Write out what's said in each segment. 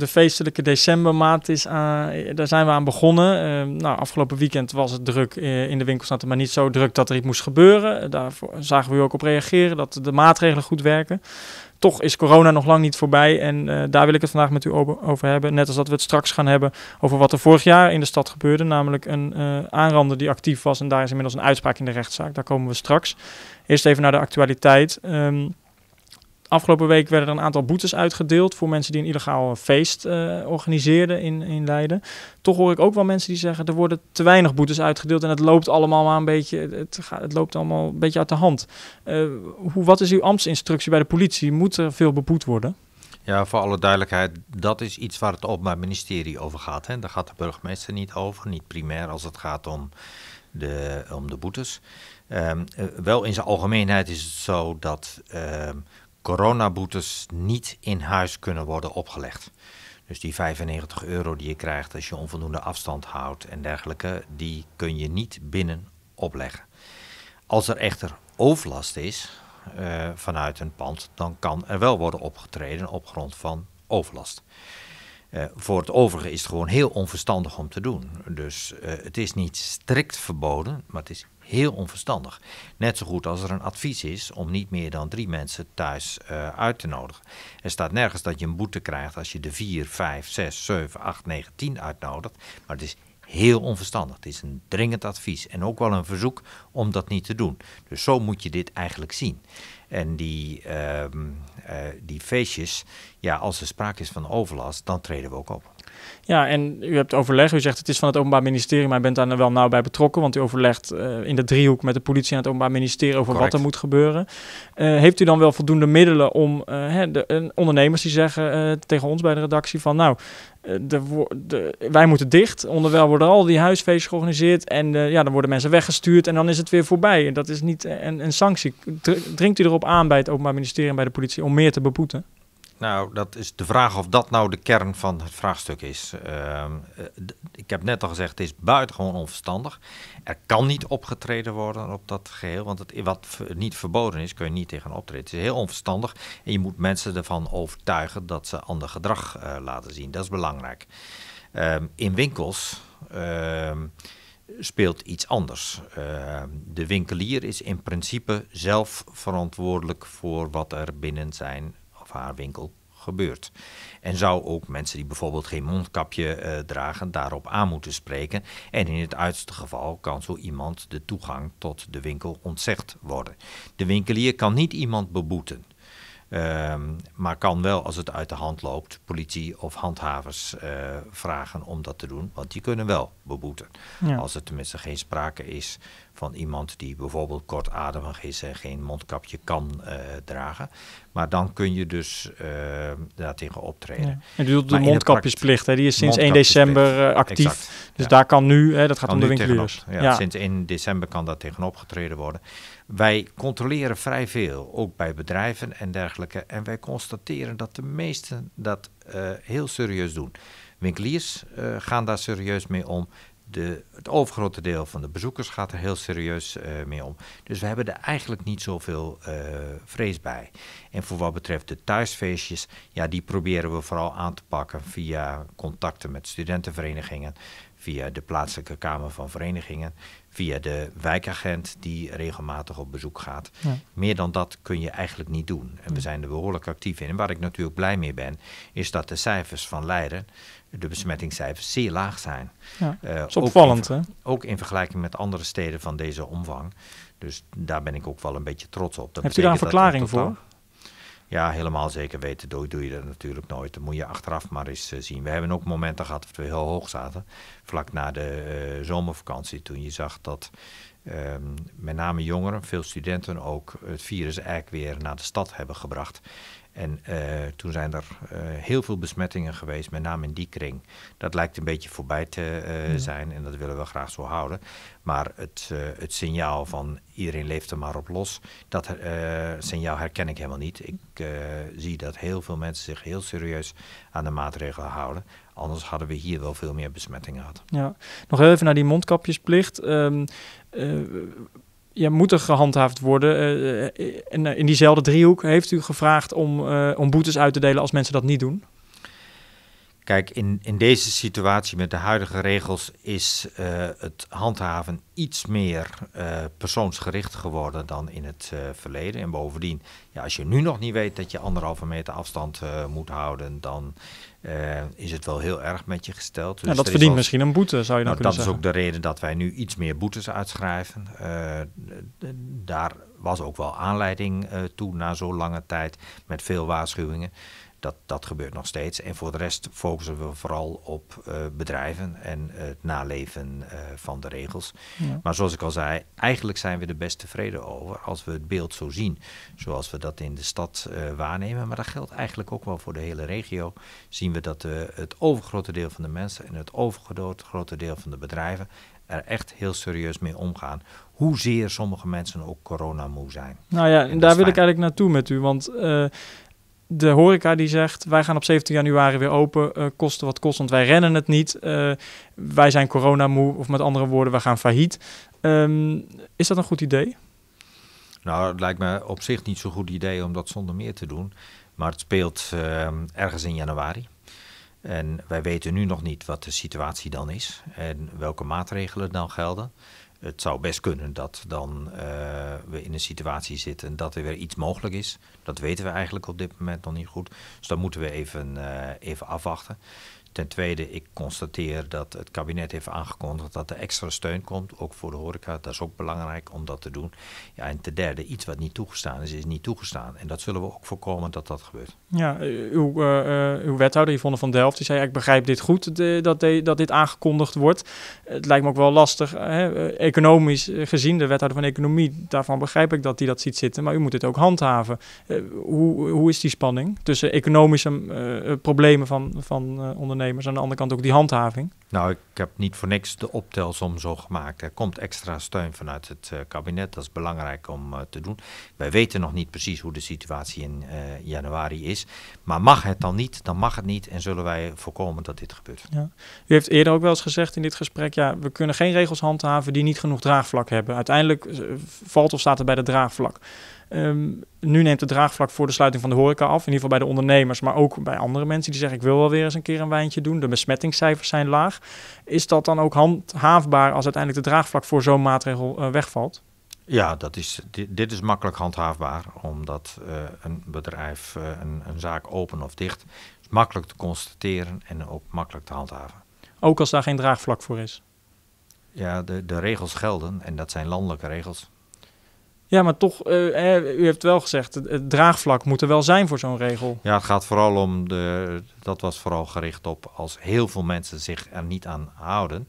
de feestelijke decembermaat is, aan, eh, daar zijn we aan begonnen. Ehm, nou, afgelopen weekend was het druk eh, in de winkels, maar niet zo druk dat er iets moest gebeuren. Daarvoor zagen we u ook op reageren, dat de maatregelen goed werken. Toch is corona nog lang niet voorbij en eh, daar wil ik het vandaag met u over hebben. Net als dat we het straks gaan hebben over wat er vorig jaar in de stad gebeurde. Namelijk een uh, aanrander die actief was en daar is inmiddels een uitspraak in de rechtszaak. Daar komen we straks. Eerst even naar de actualiteit. Ehm, Afgelopen week werden er een aantal boetes uitgedeeld voor mensen die een illegaal eh, feest uh, organiseerden in, in Leiden. Toch hoor ik ook wel mensen die zeggen er worden te weinig boetes uitgedeeld en het loopt allemaal maar een beetje, het, gaat, het loopt allemaal een beetje uit de hand. Eh, hoe, wat is uw ambtsinstructie bij de politie? Moet er veel beboet worden? Ja, voor alle duidelijkheid, dat is iets waar het op mijn Ministerie over gaat. Hè. Daar gaat de burgemeester niet over, niet primair als het gaat om de, om de boetes. Ehm, wel in zijn algemeenheid is het zo dat ehm, coronaboetes niet in huis kunnen worden opgelegd. Dus die 95 euro die je krijgt als je onvoldoende afstand houdt en dergelijke, die kun je niet binnen opleggen. Als er echter overlast is eh, vanuit een pand, dan kan er wel worden opgetreden op grond van overlast. Eh, voor het overige is het gewoon heel onverstandig om te doen. Dus eh, het is niet strikt verboden, maar het is heel onverstandig. Net zo goed als er een advies is om niet meer dan drie mensen thuis eh, uit te nodigen. Er staat nergens dat je een boete krijgt als je de vier, vijf, zes, zeven, acht, 9, 10 uitnodigt. Maar het is heel onverstandig. Het is een dringend advies en ook wel een verzoek om dat niet te doen. Dus zo moet je dit eigenlijk zien. En die, ehm, eh, die feestjes, ja, als er sprake is van overlast, dan treden we ook op. Ja, en u hebt overleg. U zegt het is van het Openbaar Ministerie, maar u bent daar wel nauw bij betrokken. Want u overlegt eh, in de driehoek met de politie en het Openbaar Ministerie over wat er moet gebeuren. Eh, heeft u dan wel voldoende middelen om eh, hè, de, ondernemers die zeggen tegen ons bij de redactie van nou, de, wij moeten dicht. Onderwijl worden al die huisfeesten georganiseerd en ja, dan worden mensen weggestuurd en dan is het weer voorbij. En dat is niet een, een sanctie. Dringt u erop aan bij het Openbaar Ministerie en bij de politie om meer te beboeten? Nou, dat is de vraag of dat nou de kern van het vraagstuk is. Ehm, eh, ik heb net al gezegd, het is buitengewoon onverstandig. Er kan niet opgetreden worden op dat geheel, want het, wat niet verboden is, kun je niet tegen optreden. Het is heel onverstandig en je moet mensen ervan overtuigen dat ze ander gedrag eh, laten zien. Dat is belangrijk. Ehm, in winkels ehm, speelt iets anders. de winkelier is in principe zelf verantwoordelijk voor wat er binnen zijn of haar winkel gebeurt. En zou ook mensen die bijvoorbeeld geen mondkapje eh, dragen daarop aan moeten spreken. En in het uiterste geval kan zo iemand de toegang tot de winkel ontzegd worden. De winkelier kan niet iemand beboeten. Ehm, maar kan wel, als het uit de hand loopt, politie of handhavers eh, vragen om dat te doen. Want die kunnen wel beboeten. Als er tenminste geen sprake is van iemand die bijvoorbeeld kortademig is en geen mondkapje kan eh, dragen. Maar dan kun je dus uh, eh, daartegen optreden. En bedoelt de mondkapjesplicht, hè, die is sinds 1 december actief. dus daar kan nu, hè, dat gaat om de winkeliers. Ja, Sinds 1 december kan daar tegenop worden. Wij controleren vrij veel, ook bij bedrijven en dergelijke. En wij constateren dat de meesten dat eh, heel serieus doen. Winkeliers eh, gaan daar serieus mee om. De, het overgrote deel van de bezoekers gaat er heel serieus eh, mee om. Dus we hebben er eigenlijk niet zoveel vrees bij. En voor wat betreft de thuisfeestjes, ja, die proberen we vooral aan te pakken via contacten met studentenverenigingen, via de plaatselijke Kamer van Verenigingen via de wijkagent die regelmatig op bezoek gaat. Meer dan dat kun je eigenlijk niet doen. En we zijn er behoorlijk actief in. En waar ik natuurlijk blij mee ben, is dat de cijfers van Leiden, de besmettingscijfers, zeer laag zijn. Ja. Eh, dat is opvallend, ook in, hè? Ook in vergelijking met andere steden van deze omvang. Dus daar ben ik ook wel een beetje trots op. Dat Heeft u daar een verklaring voor? Ja, helemaal zeker weten doe, doe je dat natuurlijk nooit. Dat moet je achteraf maar eens eh, zien. We hebben ook momenten gehad dat we heel hoog zaten. Vlak na de eh, zomervakantie, toen je zag dat ehm, met name jongeren, veel studenten ook, het virus eigenlijk weer naar de stad hebben gebracht. En eh, toen zijn er eh, heel veel besmettingen geweest, met name in die kring. Dat lijkt een beetje voorbij te eh, zijn en dat willen we graag zo houden. Maar het, het signaal van iedereen leeft er maar op los, dat signaal herken ik helemaal niet. Ik zie dat heel veel mensen zich heel serieus aan de maatregelen houden. Anders hadden we hier wel veel meer besmettingen gehad. Ja, nog even naar die mondkapjesplicht. Um, ja, moet er gehandhaafd worden. in, eh, eh, eh, in diezelfde driehoek heeft u gevraagd om, om boetes uit te delen als mensen dat niet doen? Kijk, in, in deze situatie met de huidige regels is eh, het handhaven iets meer eh, persoonsgericht geworden dan in het eh, verleden. En bovendien, ja, als je nu nog niet weet dat je anderhalve meter afstand moet houden, dan is het wel heel erg met je gesteld. Dus dat verdient misschien een boete, zou je nou, kunnen dat zeggen. Dat is ook de reden dat wij nu iets meer boetes uitschrijven. daar was ook wel aanleiding toe na zo'n lange tijd met veel waarschuwingen. Dat, dat gebeurt nog steeds. En voor de rest focussen we vooral op eh, bedrijven en het naleven eh, van de regels. Maar zoals ik al zei, eigenlijk zijn we er best tevreden over als we het beeld zo zien. Zoals we dat in de stad eh, waarnemen. Maar dat geldt eigenlijk ook wel voor de hele regio. Zien we dat het overgrote deel van de mensen en het overgrote deel van de bedrijven er echt heel serieus mee omgaan. Hoezeer sommige mensen ook corona moe zijn. Nou ja, en, daar wil ik eigenlijk naartoe met u. Want de horeca die zegt, wij gaan op 17 januari weer open, eh, kosten wat kost, want wij rennen het niet. Eh, wij zijn corona moe, of met andere woorden, we gaan failliet. Ehm, is dat een goed idee? Nou, het lijkt me op zich niet zo'n goed idee om dat zonder meer te doen. Maar het speelt ehm, ergens in januari. En wij weten nu nog niet wat de situatie dan is en welke maatregelen dan gelden het zou best kunnen dat dan eh, we in een situatie zitten dat er weer iets mogelijk is. Dat weten we eigenlijk op dit moment nog niet goed. Dus dan moeten we even, eh, even afwachten. Ten tweede, ik constateer dat het kabinet heeft aangekondigd dat er extra steun komt, ook voor de horeca. Dat is ook belangrijk om dat te doen. Ja, en ten derde, iets wat niet toegestaan is, is niet toegestaan. En dat zullen we ook voorkomen dat dat gebeurt. Ja, eh, eh, eh, uw, wethouder Yvonne van Delft, die zei, ik begrijp dit goed dat, dat dit aangekondigd wordt. Het lijkt me ook wel lastig, hè? economisch gezien, de wethouder van Economie, daarvan begrijp ik dat die dat ziet zitten, maar u moet het ook handhaven. hoe, hoe is die spanning tussen economische problemen van, van ondernemers? Aan de andere kant ook die handhaving. Nou, ik heb niet voor niks de optelsom zo gemaakt. Er komt extra steun vanuit het eh, kabinet. Dat is belangrijk om eh, te doen. Wij weten nog niet precies hoe de situatie in eh, januari is. Maar mag het dan niet, dan mag het niet. En zullen wij voorkomen dat dit gebeurt. Ja. U heeft eerder ook wel eens gezegd in dit gesprek: ja, we kunnen geen regels handhaven die niet genoeg draagvlak hebben. Uiteindelijk valt of staat er bij de draagvlak. Ehm, nu neemt het draagvlak voor de sluiting van de horeca af. In ieder geval bij de ondernemers, maar ook bij andere mensen die zeggen: Ik wil wel weer eens een keer een wijntje doen. De besmettingscijfers zijn laag. Is dat dan ook handhaafbaar als uiteindelijk de draagvlak voor zo'n maatregel eh, wegvalt? Ja, dat is, dit, is makkelijk handhaafbaar, omdat eh, een bedrijf, eh, een, een, zaak open of dicht, is makkelijk te constateren en ook makkelijk te handhaven. Ook als daar geen draagvlak voor is? Ja, de, de regels gelden en dat zijn landelijke regels. Ja, maar toch, eh, u heeft wel gezegd, het draagvlak moet er wel zijn voor zo'n regel. Ja, het gaat vooral om, de, dat was vooral gericht op als heel veel mensen zich er niet aan houden,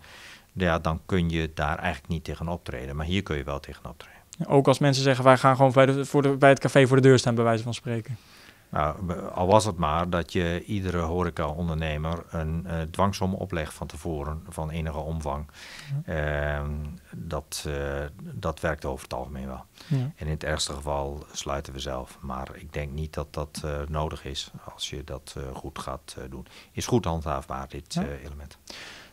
ja, dan kun je daar eigenlijk niet tegen optreden. Maar hier kun je wel tegen optreden. Ook als mensen zeggen, wij gaan gewoon bij, voor de, bij het café voor de deur staan, bij wijze van spreken. Nou, al was het maar dat je iedere horecaondernemer een uh, eh, dwangsom oplegt van tevoren van enige omvang. Ehm, dat, eh, dat werkt over het algemeen wel. Ja. En in het ergste geval sluiten we zelf. Maar ik denk niet dat dat eh, nodig is als je dat goed gaat doen. Is goed handhaafbaar, dit element.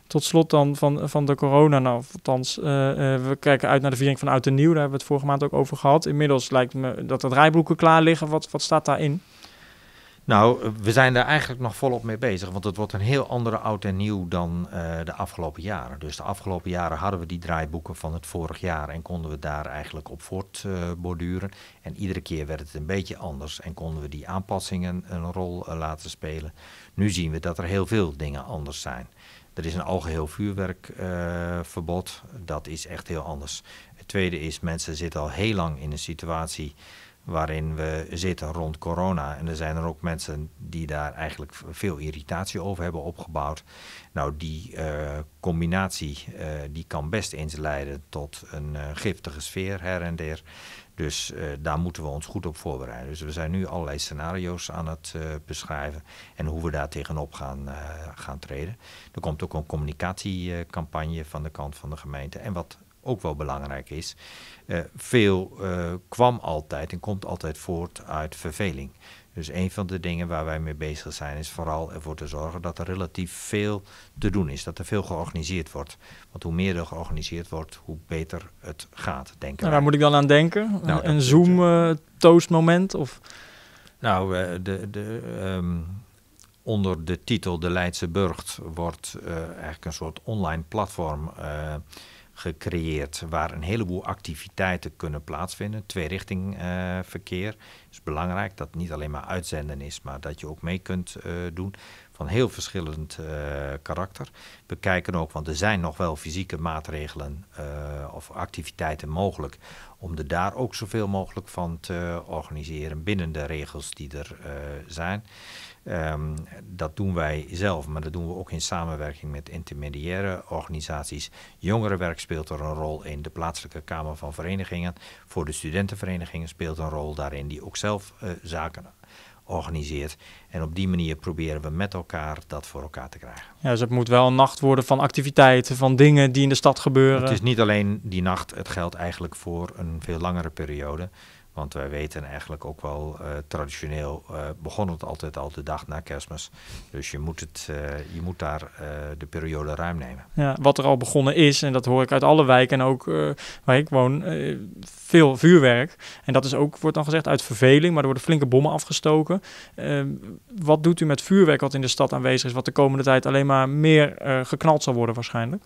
Tot slot dan van, van de corona. Nou, althans, we kijken uit naar de viering van Oud en Nieuw. Daar hebben we het vorige maand ook over gehad. Inmiddels lijkt me dat de draaiboeken klaar liggen. Wat, wat staat daarin? Nou, we zijn daar eigenlijk nog volop mee bezig. Want het wordt een heel andere oud en nieuw dan eh, de afgelopen jaren. Dus de afgelopen jaren hadden we die draaiboeken van het vorig jaar. En konden we daar eigenlijk op voortborduren. en iedere keer werd het een beetje anders. En konden we die aanpassingen een rol eh, laten spelen. Nu zien we dat er heel veel dingen anders zijn. Er is een algeheel vuurwerkverbod. Eh, dat is echt heel anders. Het tweede is, mensen zitten al heel lang in een situatie waarin we zitten rond corona. En er zijn er ook mensen die daar eigenlijk veel irritatie over hebben opgebouwd. Nou, die eh, combinatie eh, die kan best eens leiden tot een eh, giftige sfeer her en der. Dus daar moeten we ons goed op voorbereiden. Dus we zijn nu allerlei scenario's aan het beschrijven en hoe we daar tegenop gaan, gaan treden. Er komt ook een communicatiecampagne van de kant van de gemeente en wat ook wel belangrijk is. Eh, veel eh, kwam altijd en komt altijd voort uit verveling. Dus een van de dingen waar wij mee bezig zijn is vooral ervoor te zorgen dat er relatief veel te doen is. Dat er veel georganiseerd wordt. Want hoe meer er georganiseerd wordt, hoe beter het gaat, denken nou, Waar moet ik dan aan denken? Nou, een Zoom-toastmoment? Eh, of? nou, de, de, ehm, onder de titel De Leidse Burgt wordt eigenlijk een soort online platform gecreëerd waar een heleboel activiteiten kunnen plaatsvinden. Tweerichting uh, verkeer eh, is belangrijk, dat niet alleen maar uitzenden is, maar dat je ook mee kunt eh, doen van heel verschillend eh, karakter. We kijken ook, want er zijn nog wel fysieke maatregelen of activiteiten mogelijk om er daar ook zoveel mogelijk van te organiseren binnen de regels die er zijn. Ehm, dat doen wij zelf, maar dat doen we ook in samenwerking met intermediaire organisaties. Jongerenwerk speelt er een rol in, de plaatselijke Kamer van Verenigingen. Voor de studentenverenigingen speelt een rol daarin, die ook zelf eh, zaken organiseert. En op die manier proberen we met elkaar dat voor elkaar te krijgen. Ja, dus het moet wel een nacht worden van activiteiten, van dingen die in de stad gebeuren. Het is niet alleen die nacht, het geldt eigenlijk voor een veel langere periode. Want wij weten eigenlijk ook wel, eh, traditioneel eh, begon het altijd al de dag na kerstmis. Dus je moet, het, eh, je moet daar de periode ruim nemen. Ja, wat er al begonnen is, en dat hoor ik uit alle wijken en ook waar ik woon, veel vuurwerk. En dat is ook, wordt dan gezegd, uit verveling, maar er worden flinke bommen afgestoken. Ehm, wat doet u met vuurwerk wat in de stad aanwezig is, wat de komende tijd alleen maar meer geknald zal worden waarschijnlijk?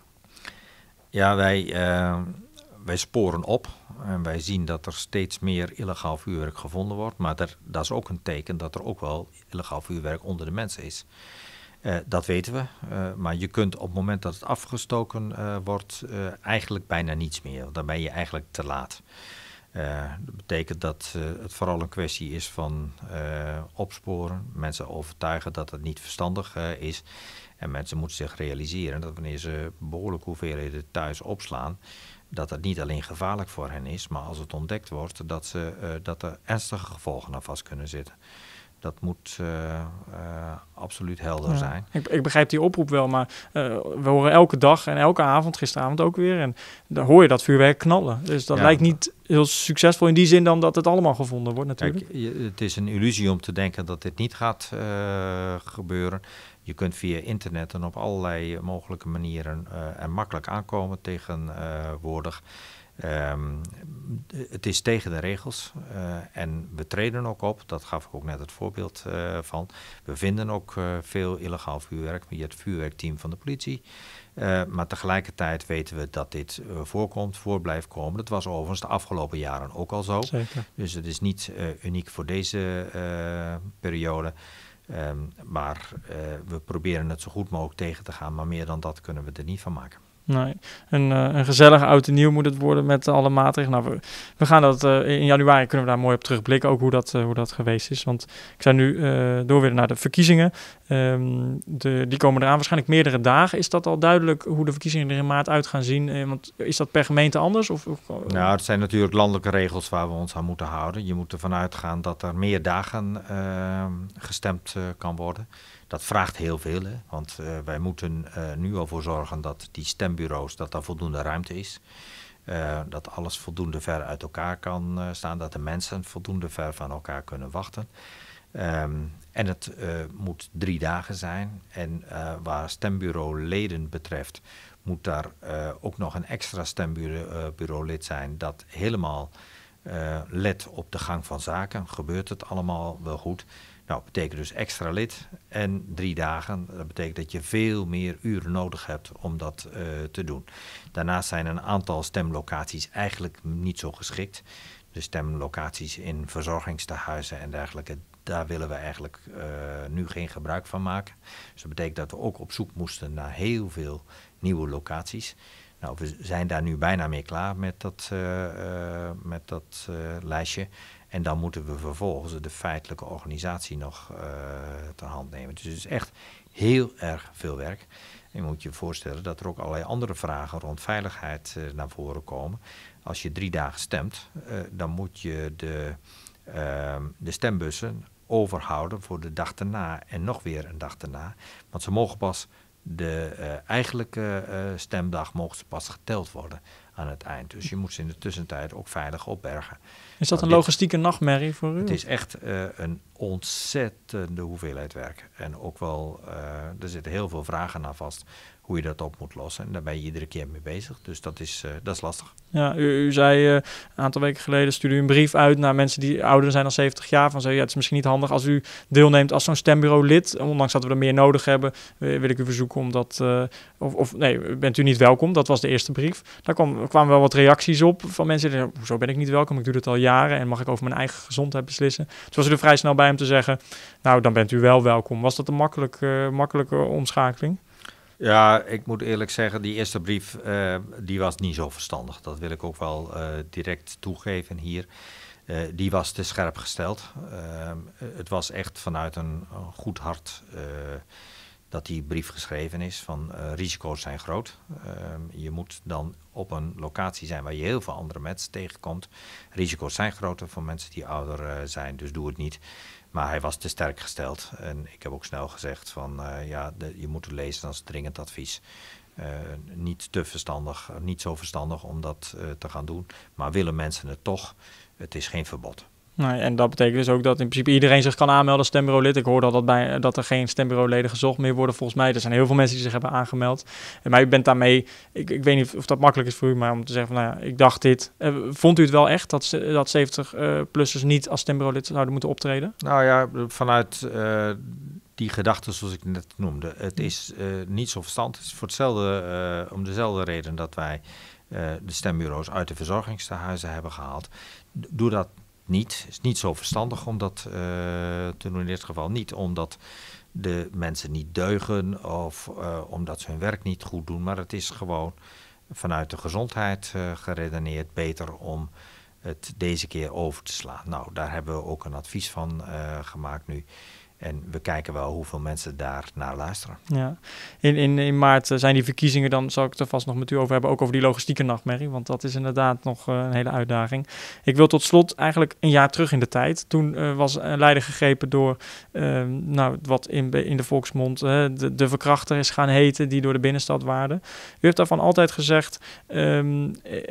Ja, wij ehm, wij sporen op en wij zien dat er steeds meer illegaal vuurwerk gevonden wordt. Maar er, dat is ook een teken dat er ook wel illegaal vuurwerk onder de mensen is. Eh, dat weten we. Eh, maar je kunt op het moment dat het afgestoken eh, wordt, eigenlijk bijna niets meer. Dan ben je eigenlijk te laat. dat betekent dat het vooral een kwestie is van opsporen, mensen overtuigen dat het niet verstandig is. En mensen moeten zich realiseren dat wanneer ze behoorlijk hoeveelheden thuis opslaan, dat het niet alleen gevaarlijk voor hen is, maar als het ontdekt wordt, dat, ze, eh, dat er ernstige gevolgen aan vast kunnen zitten dat moet eh, eh, absoluut helder zijn. Ik, ik, begrijp die oproep wel, maar eh, we horen elke dag en elke avond, gisteravond ook weer, en dan hoor je dat vuurwerk knallen. Dus dat lijkt niet heel succesvol in die zin dan dat het allemaal gevonden wordt natuurlijk. het is een illusie om te denken dat dit niet gaat gebeuren. Je kunt via internet en op allerlei mogelijke manieren er makkelijk aankomen tegenwoordig. Ehm, het is tegen de regels eh, en we treden ook op, dat gaf ik ook net het voorbeeld eh, van. We vinden ook eh, veel illegaal vuurwerk via het vuurwerkteam van de politie. maar tegelijkertijd weten we dat dit voorkomt, voor blijft komen. Dat was overigens de afgelopen jaren ook al zo. Dus het is niet uniek voor deze periode. Ehm, maar we proberen het zo goed mogelijk tegen te gaan, maar meer dan dat kunnen we er niet van maken. Nee. Een, uh, een gezellig oud en nieuw moet het worden met alle maatregelen. Nou, we, gaan dat eh, in januari kunnen we daar mooi op terugblikken, ook hoe dat, eh, hoe dat geweest is. Want ik zou nu door weer naar de verkiezingen. Ehm, de, die komen eraan waarschijnlijk meerdere dagen. Is dat al duidelijk hoe de verkiezingen er in maart uit gaan zien? want is dat per gemeente anders? Of, of, nou, het zijn natuurlijk landelijke regels waar we ons aan moeten houden. Je moet ervan uitgaan dat er meer dagen ehm, gestemd kan worden. Dat vraagt heel veel, hè? want eh, wij moeten uh, nu al voor zorgen dat die stembureaus, dat daar voldoende ruimte is. Eh, dat alles voldoende ver uit elkaar kan staan, dat de mensen voldoende ver van elkaar kunnen wachten. Ehm, en het moet drie dagen zijn. En waar stembureau betreft, moet daar ook nog een extra stembureau lid zijn dat helemaal let op de gang van zaken. Gebeurt het allemaal wel goed? Nou, dat betekent dus extra lid en drie dagen. Dat betekent dat je veel meer uren nodig hebt om dat eh, te doen. Daarnaast zijn een aantal stemlocaties eigenlijk niet zo geschikt. De stemlocaties in verzorgingstehuizen en dergelijke, daar willen we eigenlijk eh, nu geen gebruik van maken. Dus dat betekent dat we ook op zoek moesten naar heel veel nieuwe locaties. Nou, we zijn daar nu bijna mee klaar met dat, eh, eh, met dat eh, lijstje. En dan moeten we vervolgens de feitelijke organisatie nog uh, ter hand nemen. Dus het is echt heel erg veel werk. En je moet je voorstellen dat er ook allerlei andere vragen rond veiligheid naar voren komen. Als je drie dagen stemt, dan moet je de, ehm, de stembussen overhouden voor de dag daarna en nog weer een dag daarna. Want ze mogen pas de eh, eigenlijke eh, stemdag mocht ze pas geteld worden aan het eind. Dus je moet ze in de tussentijd ook veilig opbergen. Is dat nou, een logistieke nachtmerrie voor u? Het is echt eh, een ontzettende hoeveelheid werk. En ook wel, er zitten heel veel vragen aan vast hoe je dat op moet lossen. En daar ben je iedere keer mee bezig. Dus dat is, eh, dat is lastig. Ja, u, u zei eh, een aantal weken geleden stuurde u een brief uit naar mensen die ouder zijn dan 70 jaar. Van zo, ja, het is misschien niet handig als u deelneemt als zo'n stembureau lid. Ondanks dat we er meer nodig hebben, eh, wil ik u verzoeken om dat. of, of, nee, bent u niet welkom? Dat was de eerste brief. Daar kwam, kwamen wel wat reacties op van mensen die hoezo ben ik niet welkom? Ik doe dat al jaren en mag ik over mijn eigen gezondheid beslissen. Toen was u er vrij snel bij om te zeggen, nou dan bent u wel welkom. Was dat een makkelijk, makkelijke omschakeling? Ja, ik moet eerlijk zeggen, die eerste brief eh, die was niet zo verstandig. Dat wil ik ook wel eh, direct toegeven hier. Eh, die was te scherp gesteld. Ehm, het was echt vanuit een goed hart dat die brief geschreven is van eh, risico's zijn groot. Ehm, je moet dan op een locatie zijn waar je heel veel andere mensen tegenkomt. Risico's zijn groter voor mensen die ouder eh, zijn, dus doe het niet. Maar hij was te sterk gesteld. En ik heb ook snel gezegd van eh, ja, de, je moet het lezen als dringend advies. niet te verstandig, niet zo verstandig om dat te gaan doen. Maar willen mensen het toch? Het is geen verbod en dat betekent dus ook dat in principe iedereen zich kan aanmelden als stembureau lid. Ik hoorde al dat, bij, dat er geen stembureauleden gezocht meer worden volgens mij. Er zijn heel veel mensen die zich hebben aangemeld. Maar u bent daarmee, ik, ik weet niet of dat makkelijk is voor u, maar om te zeggen van nou ja, ik dacht dit. Eh, vond u het wel echt dat, dat 70-plussers eh, niet als stembureau lid zouden moeten optreden? Nou ja, vanuit eh, die gedachte zoals ik net noemde. Het is uh, niet zo verstandig. Het is voor hetzelfde, om dezelfde reden dat wij de stembureaus uit de verzorgingstehuizen hebben gehaald. Doe dat niet. Het is niet zo verstandig om dat eh, te doen in dit geval. Niet omdat de mensen niet deugen of eh, omdat ze hun werk niet goed doen, maar het is gewoon vanuit de gezondheid eh, geredeneerd beter om het deze keer over te slaan. Nou, daar hebben we ook een advies van gemaakt nu en we kijken wel hoeveel mensen daar naar luisteren. Ja. In, in, in maart eh, zijn die verkiezingen, dan zal ik het er vast nog met u over hebben, ook over die logistieke nachtmerrie, want dat is inderdaad nog eh, een hele uitdaging. Ik wil tot slot eigenlijk een jaar terug in de tijd. Toen uh, was Leiden gegrepen door, ehm, nou, wat in, in de volksmond de, verkrachter is gaan heten, die door de binnenstad waarde. U heeft daarvan altijd gezegd, ehm,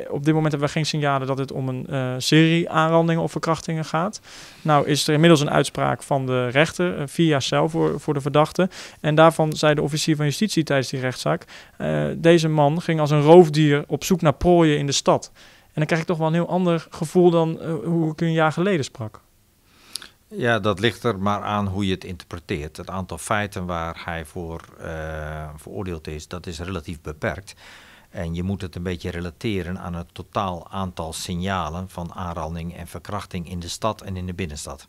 op dit moment hebben we geen signalen dat het om een serie aanrandingen of verkrachtingen gaat. Nou is er inmiddels een uitspraak van de rechter eh, vier jaar cel voor, voor de verdachte. En daarvan zei de officier van justitie tijdens die rechtszaak: eh, deze man ging als een roofdier op zoek naar prooien in de stad. En dan krijg ik toch wel een heel ander gevoel dan eh, hoe ik een jaar geleden sprak. Ja, dat ligt er maar aan hoe je het interpreteert. Het aantal feiten waar hij voor veroordeeld is, dat is relatief beperkt. En je moet het een beetje relateren aan het totaal aantal signalen van aanranding en verkrachting in de stad en in de binnenstad.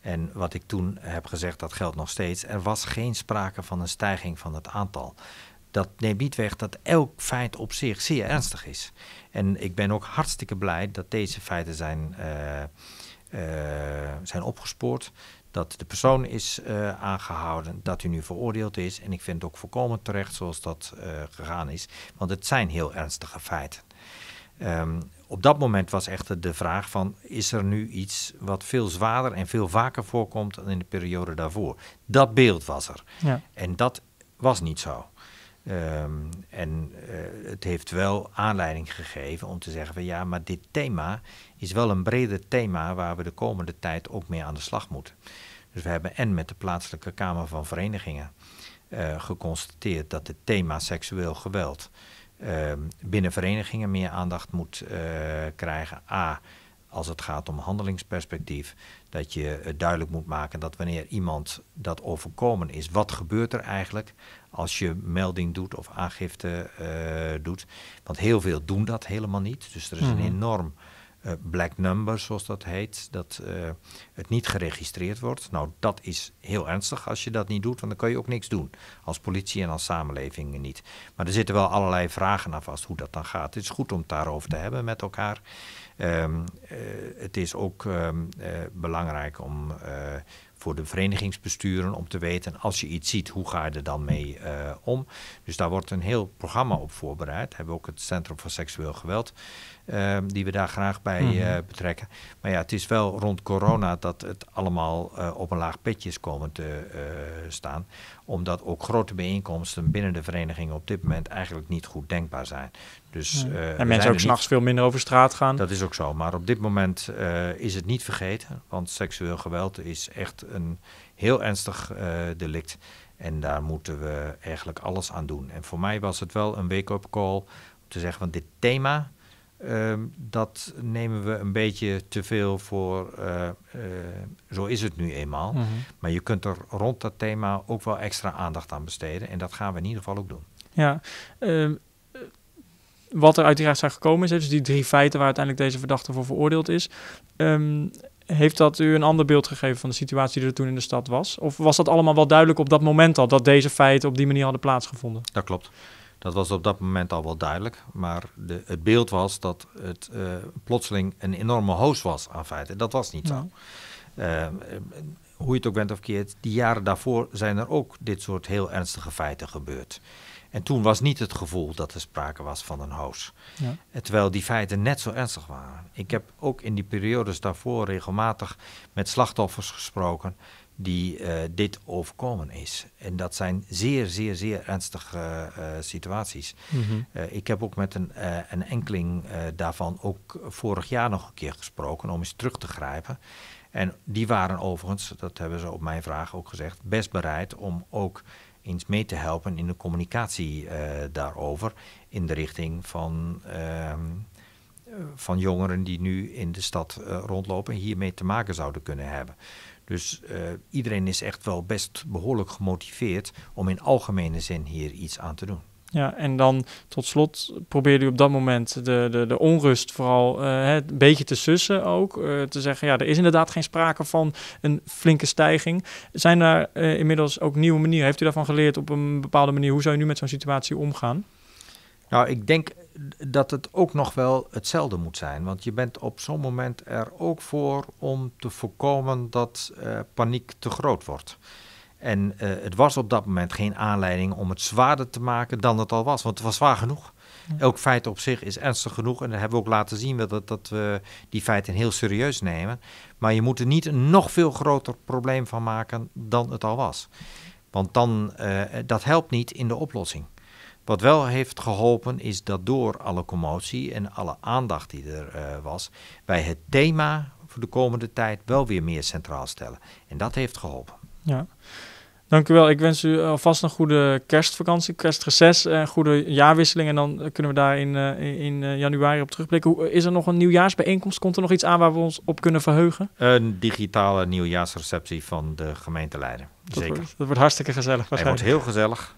En wat ik toen heb gezegd, dat geldt nog steeds. Er was geen sprake van een stijging van het aantal. Dat neemt niet weg dat elk feit op zich zeer ernstig is. En ik ben ook hartstikke blij dat deze feiten zijn, uh, zijn opgespoord. Dat de persoon is eh, aangehouden, dat hij nu veroordeeld is. En ik vind het ook volkomen terecht zoals dat gegaan is. Want het zijn heel ernstige feiten. Um, op dat moment was echt de vraag van, is er nu iets wat veel zwaarder en veel vaker voorkomt dan in de periode daarvoor? Dat beeld was er. Ja. En dat was niet zo. Ehm, en eh, het heeft wel aanleiding gegeven om te zeggen van ja, maar dit thema is wel een breder thema waar we de komende tijd ook mee aan de slag moeten. Dus we hebben en met de plaatselijke Kamer van Verenigingen eh, geconstateerd dat het thema seksueel geweld Ehm, binnen verenigingen meer aandacht moet eh, krijgen. A, als het gaat om handelingsperspectief, dat je duidelijk moet maken dat wanneer iemand dat overkomen is, wat gebeurt er eigenlijk als je melding doet of aangifte eh, doet? Want heel veel doen dat helemaal niet. Dus er is een mhm. enorm eh, black number, zoals dat heet, dat eh, het niet geregistreerd wordt. Nou, dat is heel ernstig als je dat niet doet, want dan kun je ook niks doen. Als politie en als samenleving niet. Maar er zitten wel allerlei vragen aan vast hoe dat dan gaat. Het is goed om het daarover te hebben met elkaar. Ehm, eh, het is ook ehm, belangrijk om voor de verenigingsbesturen om te weten als je iets ziet, hoe ga je er dan mee eh, om. Dus daar wordt een heel programma op voorbereid. We hebben ook het Centrum voor Seksueel Geweld, ehm, die we daar graag bij mhm. eh, betrekken. Maar ja, het is wel rond corona dat het allemaal eh, op een laag pitje is komen te staan omdat ook grote bijeenkomsten binnen de verenigingen op dit moment eigenlijk niet goed denkbaar zijn. Dus, ja. uh, eh, en mensen ook s'nachts veel minder over straat gaan. Dat is ook zo. Maar op dit moment eh, is het niet vergeten. Want seksueel geweld is echt een heel ernstig uh, delict. En daar moeten we eigenlijk alles aan doen. En voor mij was het wel een wake-up call. Om te zeggen, van dit thema, Ehm, dat nemen we een beetje te veel voor. Eh, eh, zo is het nu eenmaal. Mhm. Maar je kunt er rond dat thema ook wel extra aandacht aan besteden. En dat gaan we in ieder geval ook doen. Ja, ehm, eh, wat er uiteraard zijn gekomen is, dus die drie feiten waar uiteindelijk deze verdachte voor veroordeeld is. Ehm, heeft dat u een ander beeld gegeven van de situatie die er toen in de stad was? Of was dat allemaal wel duidelijk op dat moment al, dat deze feiten op die manier hadden plaatsgevonden? Dat klopt. Dat was op dat moment al wel duidelijk. Maar de, het beeld was dat het eh, plotseling een enorme hoos was aan feiten. Dat was niet zo. Nou. Eh, hoe je het ook bent of keert, die jaren daarvoor zijn er ook dit soort heel ernstige feiten gebeurd. En toen was niet het gevoel dat er sprake was van een hoos. Ja. Eh, terwijl die feiten net zo ernstig waren. Ik heb ook in die periodes daarvoor regelmatig met slachtoffers gesproken die eh, dit overkomen is. En dat zijn zeer, zeer, zeer ernstige eh, situaties. Mhm. Eh, ik heb ook met een, een enkeling daarvan ook vorig jaar nog een keer gesproken om eens terug te grijpen. En die waren overigens, dat hebben ze op mijn vraag ook gezegd, best bereid om ook eens mee te helpen in de communicatie daarover. In de richting van ehm, van jongeren die nu in de stad rondlopen rondlopen hiermee te maken zouden kunnen hebben. Dus eh, iedereen is echt wel best behoorlijk gemotiveerd om in algemene zin hier iets aan te doen. Ja, en dan tot slot probeerde u op dat moment de, de, de onrust vooral eh, een beetje te sussen ook. Eh, te zeggen, ja, er is inderdaad geen sprake van een flinke stijging. Zijn daar inmiddels ook nieuwe manieren? Heeft u daarvan geleerd op een bepaalde manier? Hoe zou je nu met zo'n situatie omgaan? Nou, ik denk dat het ook nog wel hetzelfde moet zijn. Want je bent op zo'n moment er ook voor om te voorkomen dat eh, paniek te groot wordt. En eh, het was op dat moment geen aanleiding om het zwaarder te maken dan het al was. Want het was zwaar genoeg. Elk feit op zich is ernstig genoeg. En dat hebben we ook laten zien dat, dat we die feiten heel serieus nemen. Maar je moet er niet een nog veel groter probleem van maken dan het al was. Want dan, eh, dat helpt niet in de oplossing. Wat wel heeft geholpen is dat door alle commotie en alle aandacht die er eh, was, wij het thema voor de komende tijd wel weer meer centraal stellen. En dat heeft geholpen. Ja. Dank u wel. Ik wens u eh, alvast een goede kerstvakantie, kerstreces, en goede jaarwisseling. En dan eh, kunnen we daar in, in januari op terugblikken. is er nog een nieuwjaarsbijeenkomst? Komt er nog iets aan waar we ons op kunnen verheugen? Een digitale nieuwjaarsreceptie van de gemeenteleider. Zeker. Dat wordt, dat wordt hartstikke gezellig. Het wordt heel gezellig.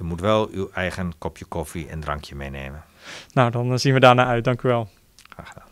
Je moet wel uw eigen kopje koffie en drankje meenemen. Nou, dan eh, zien we daarna uit. Dank u wel. Graag gedaan.